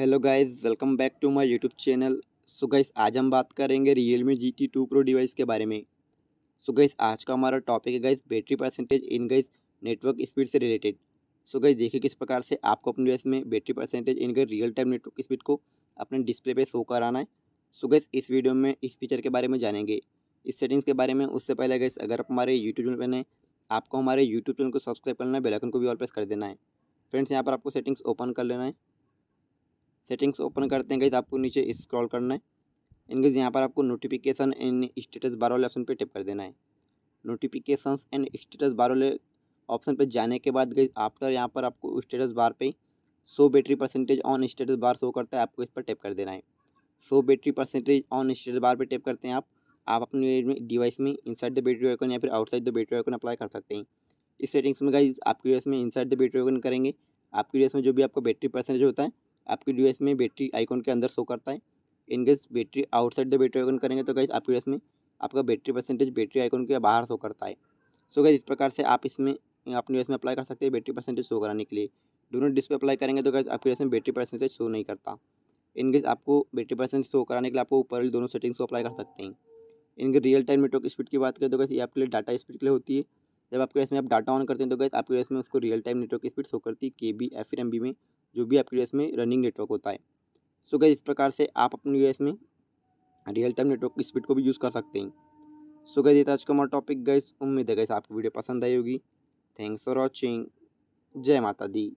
hello guys welcome back to my YouTube channel so guys आज हम बात करेंगे Realme G T two Pro device के बारे में सो so गाइस आज का हमारा टॉपिक है guys battery percentage in guys network speed से रिलेटेड सो गाइस देखिए किस प्रकार से आपको अपने डिवाइस में बैटरी परसेंटेज इन गई रियल टाइम नेटवर्क स्पीड को अपने डिस्प्ले पर शो कराना है सो so गाइस इस वीडियो में इस फीचर के बारे में जानेंगे इस सेटिंग्स के बारे में उससे पहले गाइस अगर आप हमारे यूट्यूब चैनल पर नए आपको हमारे यूट्यूब चैनल को सब्सक्राइब करना है बेलाइकन को भी ऑल प्रेस कर देना है फ्रेंड्स यहाँ पर आपको सेटिंग्स ओपन कर लेना है सेटिंग्स ओपन करते हैं गई आपको नीचे स्क्रॉल करना है इनकेस यहाँ पर आपको नोटिफिकेशन एंड स्टेटस बार वाले ऑप्शन पर टिप कर देना है नोटिफिकेशन एंड स्टेटस बार वाले ऑप्शन पर जाने के बाद गई आफ्टर यहाँ पर आपको स्टेटस बार पे so battery percentage on status bar show करता है आपको इस पर टैप कर देना है so battery percentage on status bar पे टैप करते हैं आप आप अपने डिवाइस में इनसाइड द बैटरी आइकन या फिर outside the battery icon apply कर सकते हैं इस सेटिंग्स में गई आपके डिवाइस में इनसाइड द बैटरी आइकन करेंगे आपके डिवाइस में जो भी आपका बैटरी परसेंटेज होता है आपके डिवाइस में बैटरी आइकॉन के अंदर शो करता है in case battery outside the battery icon करेंगे तो गाइस आपके डिवाइस में आपका बैटरी परसेंटेज बैटरी आइकॉन के बाहर शो करता है सो गैस इस प्रकार से आप इसमें अपने डिवाइस में अप्लाई कर सकते हैं बैटरी परसेंटेज शो कराने के लिए डो नॉट डिस्प्ले अप्लाई करेंगे तो गाइस आपके डिवाइस में बैटरी परसेंटेज शो नहीं करता इनकेस आपको बैटरी परसेंटेज शो कराने के लिए आपको ऊपर वाली दोनों सेटिंग्स को अप्लाई कर सकते हैं इनके रियल टाइम नेटवर्क स्पीड की बात करें तो गैस ये आपके लिए डाटा स्पीड के लिए होती है जब आपके इसमें आप डाटा ऑन करते हैं तो गैस आपके इसमें उसको real time network speed show करती है के बी या फिर एम में जो भी आपके यूएस में रनिंग नेटवर्क होता है सो so इस प्रकार से आप अपने यूएस में रियल टाइम नेटवर्क की स्पीड को भी यूज़ कर सकते हैं सो गैस ये था आज का हमारा टॉपिक गए उम्मीद है गैस आपकी वीडियो पसंद आई होगी थैंक्स फॉर वॉचिंग जय माता दी